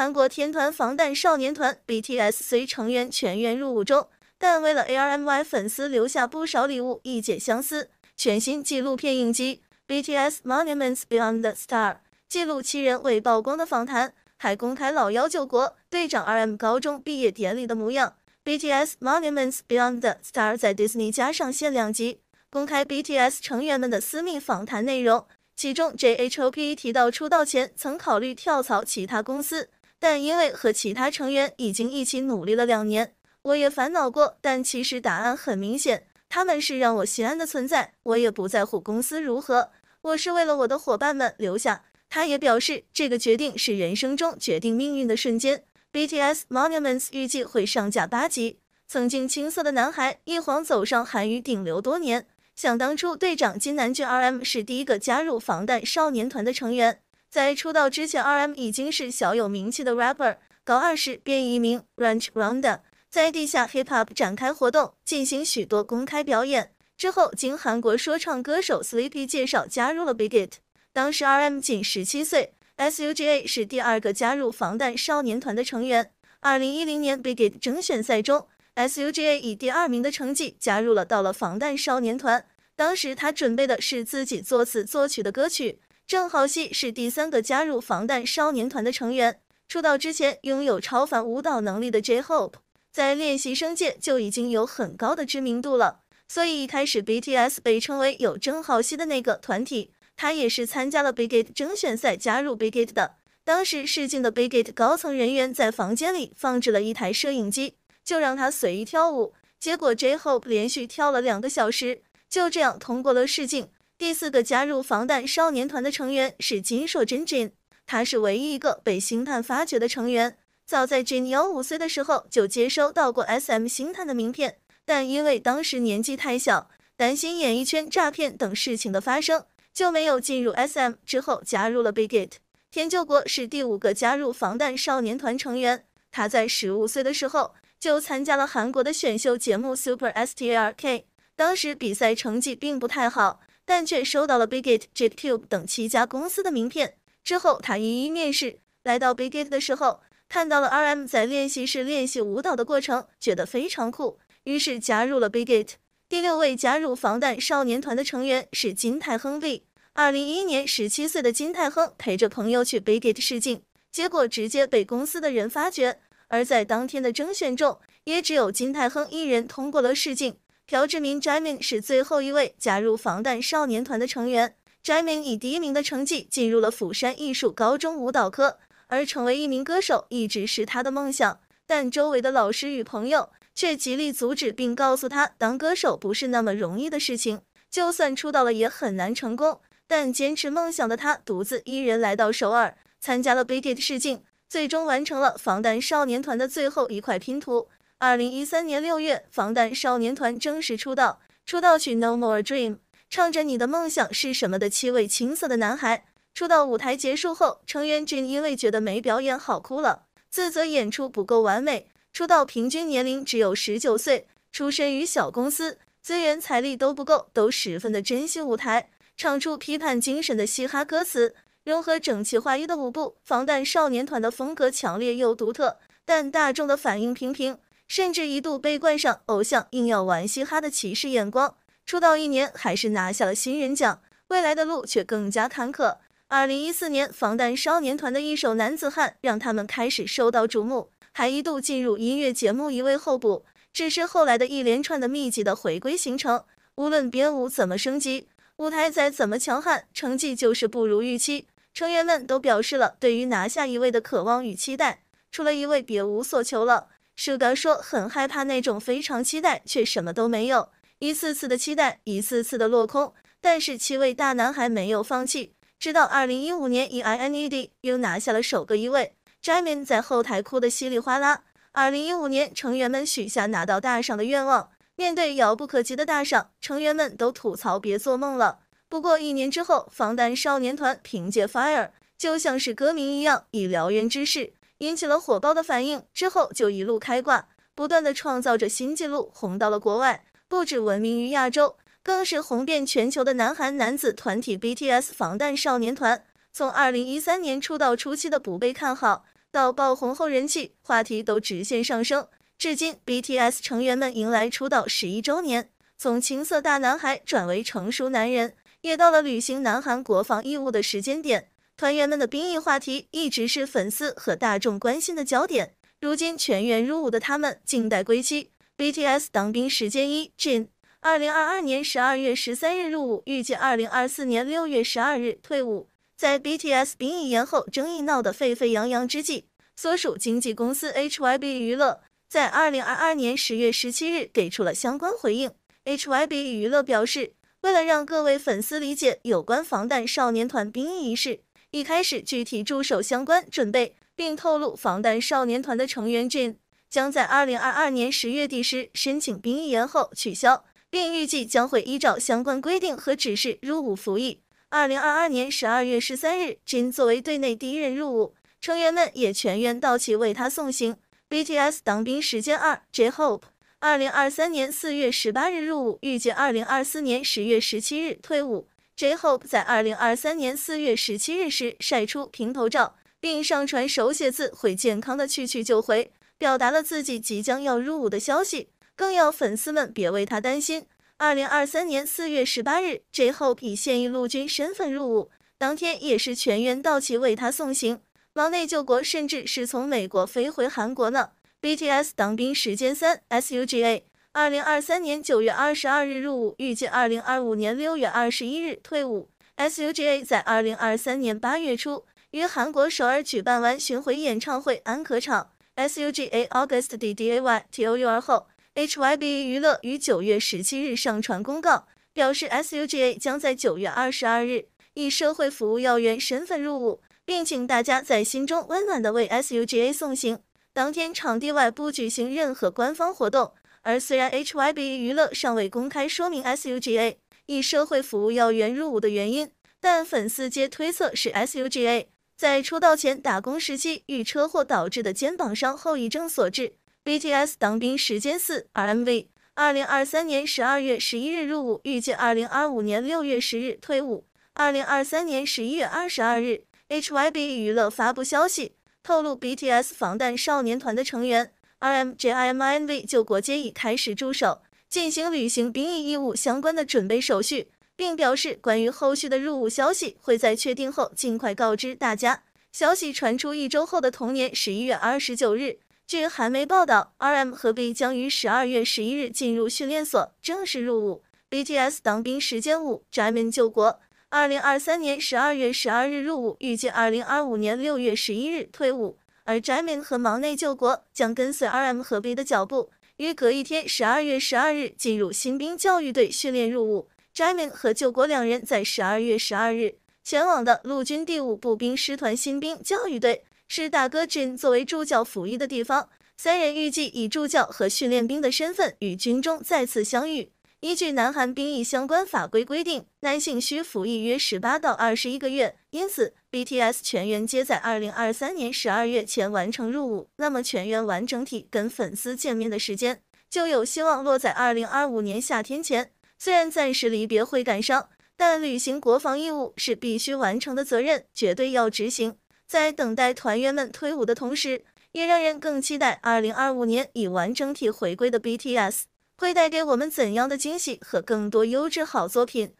韩国天团防弹少年团 BTS 虽成员全员入伍中，但为了 ARMY 粉丝留下不少礼物，一解相思。全新纪录片影集《BTS Monuments Beyond the Star》记录七人未曝光的访谈，还公开老幺救国队长 RM 高中毕业典礼的模样。BTS Monuments Beyond the Star 在 Disney 加上限量集，公开 BTS 成员们的私密访谈内容，其中 j h o p 提到出道前曾考虑跳槽其他公司。但因为和其他成员已经一起努力了两年，我也烦恼过。但其实答案很明显，他们是让我心安的存在。我也不在乎公司如何，我是为了我的伙伴们留下。他也表示，这个决定是人生中决定命运的瞬间。BTS Monuments 预计会上架八集。曾经青涩的男孩，一晃走上韩娱顶流多年。想当初，队长金南俊 RM 是第一个加入防弹少年团的成员。在出道之前，R M 已经是小有名气的 rapper。高二时便一名 r a n c h r o n d a 在地下 hip hop 展开活动，进行许多公开表演。之后经韩国说唱歌手 Sleepy 介绍，加入了 Big g i t 当时 R M 仅十七岁。S U g A 是第二个加入防弹少年团的成员。二零一零年 Big Hit 甄选赛中，S U g A 以第二名的成绩加入了到了防弹少年团。当时他准备的是自己作词作曲的歌曲。郑浩熙是第三个加入防弹少年团的成员。出道之前，拥有超凡舞蹈能力的 J-Hope，在练习生界就已经有很高的知名度了。所以一开始，BTS 被称为有郑浩熙的那个团体。他也是参加了 Big Hit 甄选赛加入 Big Hit 的。当时试镜的 Big Hit 高层人员在房间里放置了一台摄影机，就让他随意跳舞。结果 J-Hope 连续跳了两个小时，就这样通过了试镜。第四个加入防弹少年团的成员是金硕珍珍，他是唯一一个被星探发掘的成员。早在珍 n 幺五岁的时候就接收到过 SM 星探的名片，但因为当时年纪太小，担心演艺圈诈骗等事情的发生，就没有进入 SM。之后加入了 Bigate。田救国是第五个加入防弹少年团成员，他在十五岁的时候就参加了韩国的选秀节目 Super S T a R K，当时比赛成绩并不太好。但却收到了 Bigate、Jetcube 等七家公司的名片。之后，他一一面试。来到 Bigate 的时候，看到了 RM 在练习室练习舞蹈的过程，觉得非常酷，于是加入了 Bigate。第六位加入防弹少年团的成员是金泰亨 V。二零一一年，十七岁的金泰亨陪着朋友去 Bigate 试镜，结果直接被公司的人发觉。而在当天的甄选中，也只有金泰亨一人通过了试镜。朴志明 j i m i n 是最后一位加入防弹少年团的成员。Jimin 以第一名的成绩进入了釜山艺术高中舞蹈科，而成为一名歌手一直是他的梦想。但周围的老师与朋友却极力阻止，并告诉他，当歌手不是那么容易的事情，就算出道了也很难成功。但坚持梦想的他，独自一人来到首尔，参加了 b i t e 的试镜，最终完成了防弹少年团的最后一块拼图。二零一三年六月，防弹少年团正式出道。出道曲《No More Dream》唱着你的梦想是什么的七位青涩的男孩。出道舞台结束后，成员 Jin 因为觉得没表演好哭了，自责演出不够完美。出道平均年龄只有十九岁，出身于小公司，资源财力都不够，都十分的珍惜舞台。唱出批判精神的嘻哈歌词，融合整齐划一的舞步，防弹少年团的风格强烈又独特，但大众的反应平平。甚至一度被冠上偶像，硬要玩嘻哈的歧视眼光。出道一年还是拿下了新人奖，未来的路却更加坎坷。二零一四年防弹少年团的一首《男子汉》，让他们开始受到瞩目，还一度进入音乐节目一位候补。只是后来的一连串的密集的回归行程，无论编舞怎么升级，舞台再怎么强悍，成绩就是不如预期。成员们都表示了对于拿下一位的渴望与期待，除了一位别无所求了。舒格说：“很害怕那种非常期待却什么都没有，一次次的期待，一次次的落空。”但是七位大男孩没有放弃，直到2015年，EINED 又拿下了首个一位。Jimin 在后台哭得稀里哗啦。2015年，成员们许下拿到大赏的愿望。面对遥不可及的大赏，成员们都吐槽：“别做梦了。”不过一年之后，防弹少年团凭借《Fire》，就像是歌名一样，以燎原之势。引起了火爆的反应，之后就一路开挂，不断的创造着新纪录，红到了国外，不止闻名于亚洲，更是红遍全球的南韩男子团体 BTS 防弹少年团。从2013年出道初期的不被看好，到爆红后人气话题都直线上升，至今 BTS 成员们迎来出道十一周年，从青涩大男孩转为成熟男人，也到了履行南韩国防义务的时间点。团员们的兵役话题一直是粉丝和大众关心的焦点。如今全员入伍的他们，静待归期。BTS 当兵时间一 Jin，二零二二年十二月十三日入伍，预计二零二四年六月十二日退伍。在 BTS 兵役延后争议闹得沸沸扬扬之际，所属经纪公司 HYB 娱乐在二零二二年十月十七日给出了相关回应。HYB 娱乐表示，为了让各位粉丝理解有关防弹少年团兵役一事。一开始具体驻守相关准备，并透露防弹少年团的成员 J 将在二零二二年十月底时申请兵役延后取消，并预计将会依照相关规定和指示入伍服役。二零二二年十二月十三日，J 作为队内第一人入伍，成员们也全员到齐为他送行。BTS 当兵时间二 J Hope，二零二三年四月十八日入伍，预计二零二四年十月十七日退伍。J Hope 在二零二三年四月十七日时晒出平头照，并上传手写字“会健康的去去就回”，表达了自己即将要入伍的消息，更要粉丝们别为他担心。二零二三年四月十八日，J Hope 以现役陆军身份入伍，当天也是全员到齐为他送行。忙内救国，甚至是从美国飞回韩国呢。BTS 当兵时间三，SUGA。二零二三年九月二十二日入伍，预计二零二五年六月二十一日退伍。SUGA 在二零二三年八月初于韩国首尔举办完巡回演唱会安可场 SUGA August Day Tour 后，HYBE 娱乐于九月十七日上传公告，表示 SUGA 将在九月二十二日以社会服务要员身份入伍，并请大家在心中温暖的为 SUGA 送行。当天场地外不举行任何官方活动。而虽然 HYB 娱乐尚未公开说明 SUGA 以社会服务要员入伍的原因，但粉丝皆推测是 SUGA 在出道前打工时期遇车祸导致的肩膀伤后遗症所致。BTS 当兵时间四，RMV 二零二三年十二月十一日入伍，预计二零二五年六月十日退伍。二零二三年十一月二十二日，HYB 娱乐发布消息，透露 BTS 防弹少年团的成员。R M J I M N V 救国皆已开始驻守，进行履行兵役义务相关的准备手续，并表示关于后续的入伍消息会在确定后尽快告知大家。消息传出一周后的同年十一月二十九日，据韩媒报道，R M 和 B 将于十二月十一日进入训练所正式入伍。B T S 当兵时间五宅门救国，二零二三年十二月十二日入伍，预计二零二五年六月十一日退伍。而翟明和毛内救国将跟随 R.M 和 B 的脚步，于隔一天，十二月十二日进入新兵教育队训练入伍。翟明和救国两人在十二月十二日前往的陆军第五步兵师团新兵教育队，是大哥 Jin 作为助教服役的地方。三人预计以助教和训练兵的身份与军中再次相遇。依据南韩兵役相关法规规定，男性需服役约十八到二十一个月，因此 BTS 全员皆在二零二三年十二月前完成入伍。那么全员完整体跟粉丝见面的时间就有希望落在二零二五年夏天前。虽然暂时离别会感伤，但履行国防义务是必须完成的责任，绝对要执行。在等待团员们退伍的同时，也让人更期待二零二五年以完整体回归的 BTS。会带给我们怎样的惊喜和更多优质好作品？